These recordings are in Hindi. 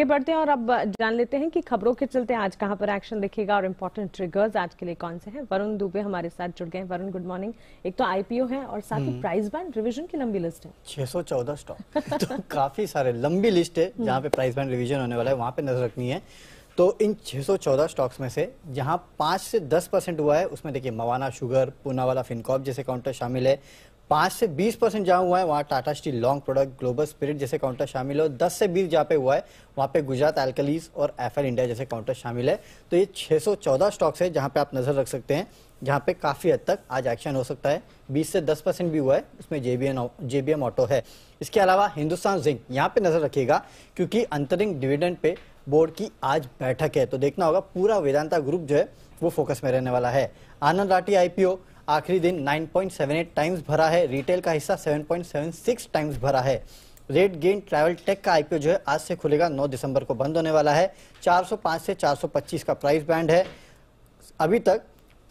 आगे बढ़ते हैं और अब जान लेते हैं कि खबरों के चलते आज कहां पर एक्शन दिखेगा और इम्पोर्टेंट ट्रिगर्स आज के लिए कौन से हैं वरुण दुबे हमारे साथ जुड़ गए वरुण गुड मॉर्निंग एक तो आईपीओ है और साथ ही प्राइस बैंड रिवीजन की लंबी लिस्ट है 614 स्टॉक तो काफी सारे लंबी लिस्ट है हम्म। जहां पे प्राइस बैंड रिविजन होने वाला है वहां पे नजर रखनी है तो इन 614 स्टॉक्स में से जहां 5 से 10 परसेंट हुआ है उसमें देखिए मवाना शुगर पूना वाला फिनकॉप जैसे काउंटर शामिल है पांच से बीस परसेंट जहां हुआ है वहां Tata steel long product global spirit जैसे काउंटर शामिल है दस से बीस जहां पे हुआ है वहाँ पे गुजरात एल्कलीज और एफ इंडिया जैसे काउंटर शामिल है तो ये 614 स्टॉक्स है जहां पे आप नज़र रख सकते हैं जहाँ पे काफ़ी हद तक आज एक्शन हो सकता है 20 से 10 परसेंट भी हुआ है उसमें जेबीएन जेबीएम ऑटो है इसके अलावा हिंदुस्तान जिंक यहाँ पे नज़र रखिएगा क्योंकि अंतरिंग डिविडेंड पे बोर्ड की आज बैठक है तो देखना होगा पूरा वेदांता ग्रुप जो है वो फोकस में रहने वाला है आनंद राठी आईपीओ आखिरी दिन 9.78 टाइम्स भरा है रिटेल का हिस्सा 7.76 टाइम्स भरा है रेड गेन ट्रैवल टेक का आईपीओ जो है आज से खुलेगा 9 दिसंबर को बंद होने वाला है 405 से 425 का प्राइस बैंड है अभी तक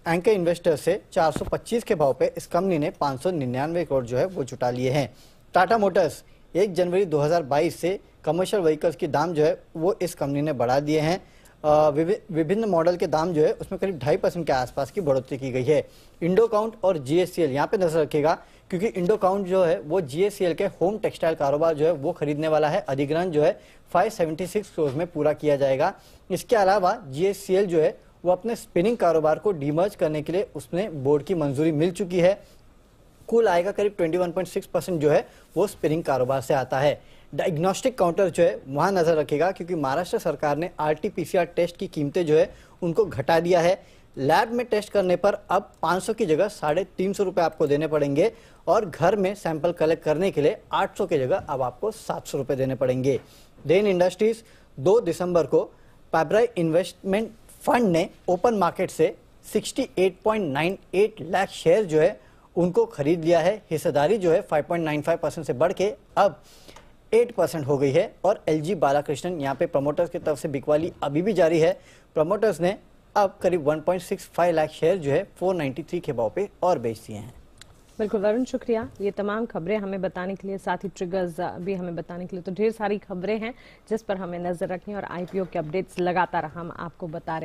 एंकर इन्वेस्टर से 425 के भाव पे इस कंपनी ने पाँच करोड़ जो है वो जुटा लिए हैं टाटा मोटर्स एक जनवरी दो से कमर्शियल व्हीकल्स की दाम जो है वो इस कंपनी ने बढ़ा दिए हैं विभिन्न मॉडल के दाम जो है उसमें करीब ढाई परसेंट के आसपास की बढ़ोतरी की गई है इंडो काउंट और जीएससीएल यहाँ पे नजर रखेगा क्योंकि इंडो काउंट जो है वो जीएससीएल के होम टेक्सटाइल कारोबार जो है वो खरीदने वाला है अधिग्रहण जो है 576 सेवेंटी में पूरा किया जाएगा इसके अलावा जीएससीएल जो है वो अपने स्पिनिंग कारोबार को डीमर्ज करने के लिए उसमें बोर्ड की मंजूरी मिल चुकी है कुल आय का करीब 21.6 परसेंट जो है वो स्पिनिंग कारोबार से आता है डायग्नोस्टिक काउंटर जो है वहाँ नज़र रखेगा क्योंकि महाराष्ट्र सरकार ने आर टेस्ट की कीमतें जो है उनको घटा दिया है लैब में टेस्ट करने पर अब 500 की जगह साढ़े तीन सौ रुपये आपको देने पड़ेंगे और घर में सैंपल कलेक्ट करने के लिए 800 की जगह अब आपको सात सौ रुपये देने पड़ेंगे देन इंडस्ट्रीज 2 दिसंबर को पैब्राई इन्वेस्टमेंट फंड ने ओपन मार्केट से 68.98 लाख शेयर जो है उनको खरीद लिया है हिस्सेदारी जो है 5.95 परसेंट से बढ़ के अब 8 परसेंट हो गई है और एल जी बालाकृष्णन यहाँ पे प्रमोटर्स की तरफ से बिकवाली अभी भी जारी है प्रमोटर्स ने अब करीब 1.65 लाख शेयर जो है 493 के भाव पे और बेच दिए हैं बिल्कुल वरुण शुक्रिया ये तमाम खबरें हमें बताने के लिए साथ ही ट्रिगर्स भी हमें बताने के लिए तो ढेर सारी खबरें हैं जिस पर हमें नजर रखनी और आईपीओ के अपडेट्स लगातार हम आपको बता रहे